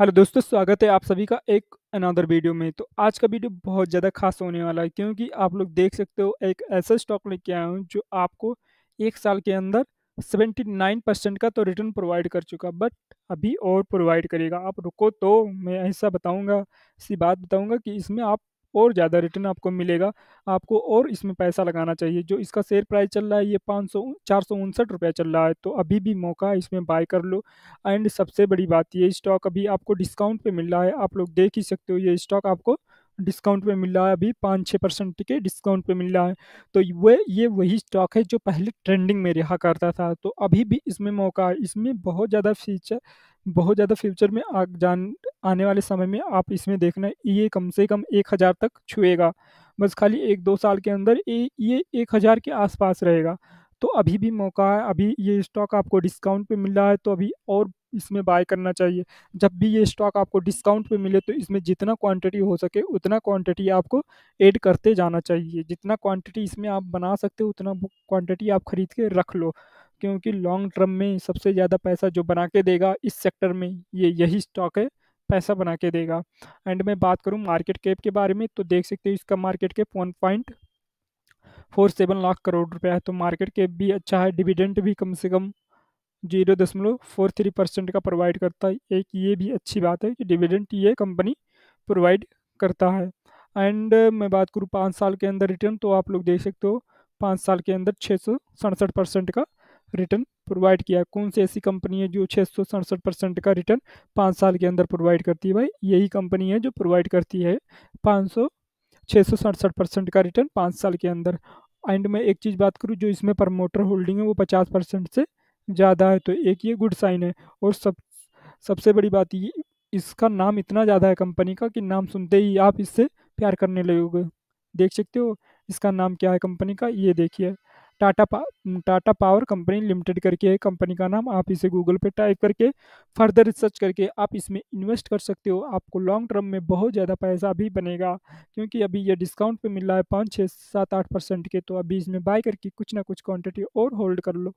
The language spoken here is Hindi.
हेलो दोस्तों स्वागत है आप सभी का एक अनदर वीडियो में तो आज का वीडियो बहुत ज़्यादा खास होने वाला है क्योंकि आप लोग देख सकते हो एक ऐसा स्टॉक लेके आया हूँ जो आपको एक साल के अंदर 79 परसेंट का तो रिटर्न प्रोवाइड कर चुका बट अभी और प्रोवाइड करेगा आप रुको तो मैं ऐसा बताऊँगा ऐसी बात बताऊँगा कि इसमें आप और ज़्यादा रिटर्न आपको मिलेगा आपको और इसमें पैसा लगाना चाहिए जो इसका शेयर प्राइस चल रहा है ये पाँच सौ चार सौ उनसठ रुपया चल रहा है तो अभी भी मौका है इसमें बाय कर लो एंड सबसे बड़ी बात ये स्टॉक अभी आपको डिस्काउंट पे मिल रहा है आप लोग देख ही सकते हो ये स्टॉक आपको डिस्काउंट पे मिल रहा है अभी पाँच छः परसेंट के डिस्काउंट पे मिल रहा है तो वह ये वही स्टॉक है जो पहले ट्रेंडिंग में रिहा करता था तो अभी भी इसमें मौका है इसमें बहुत ज़्यादा फ्यूचर बहुत ज़्यादा फ्यूचर में आ जान आने वाले समय में आप इसमें देखना ये कम से कम एक हज़ार तक छुएगा बस खाली एक दो साल के अंदर ये ये एक हज़ार के आसपास रहेगा तो अभी भी मौका है अभी ये स्टॉक आपको डिस्काउंट पे मिल रहा है तो अभी और इसमें बाय करना चाहिए जब भी ये स्टॉक आपको डिस्काउंट पे मिले तो इसमें जितना क्वांटिटी हो सके उतना क्वांटिटी आपको ऐड करते जाना चाहिए जितना क्वांटिटी इसमें आप बना सकते हो उतना क्वांटिटी आप खरीद के रख लो क्योंकि लॉन्ग टर्म में सबसे ज़्यादा पैसा जो बना के देगा इस सेक्टर में ये यही स्टॉक है पैसा बना के देगा एंड मैं बात करूँ मार्केट कैप के बारे में तो देख सकते हो इसका market cap one point four seven lakh crore रुपया है तो मार्केट कैप भी अच्छा है डिविडेंट भी कम से कम जीरो दशमलव फोर थ्री परसेंट का प्रोवाइड करता है एक ये भी अच्छी बात है कि डिविडेंट ये कंपनी प्रोवाइड करता है एंड मैं बात करूँ पाँच साल के अंदर रिटर्न तो आप लोग देख सकते हो पाँच साल के अंदर छः सौ सड़सठ परसेंट का रिटर्न प्रोवाइड किया कौन सी ऐसी कंपनी है जो छः सौ सड़सठ परसेंट का रिटर्न पाँच साल के अंदर प्रोवाइड करती है भाई यही कंपनी है जो प्रोवाइड करती है पाँच सौ छः सौ सड़सठ परसेंट का रिटर्न पाँच साल के अंदर एंड मैं एक चीज़ बात करूँ जो इसमें प्रमोटर होल्डिंग है वो पचास परसेंट से ज़्यादा है तो एक ये गुड साइन है और सब सबसे बड़ी बात ये इसका नाम इतना ज़्यादा है कंपनी का कि नाम सुनते ही आप इससे प्यार करने लगोगे देख सकते हो इसका नाम क्या है कंपनी का ये देखिए टाटा पा टाटा पावर कंपनी लिमिटेड करके है कंपनी का नाम आप इसे गूगल पे टाइप करके फर्दर रिसर्च करके आप इसमें इन्वेस्ट कर सकते हो आपको लॉन्ग टर्म में बहुत ज़्यादा पैसा भी बनेगा क्योंकि अभी ये डिस्काउंट पे मिल रहा है पाँच छः सात आठ परसेंट के तो अभी इसमें बाय करके कुछ ना कुछ क्वांटिटी और होल्ड कर लो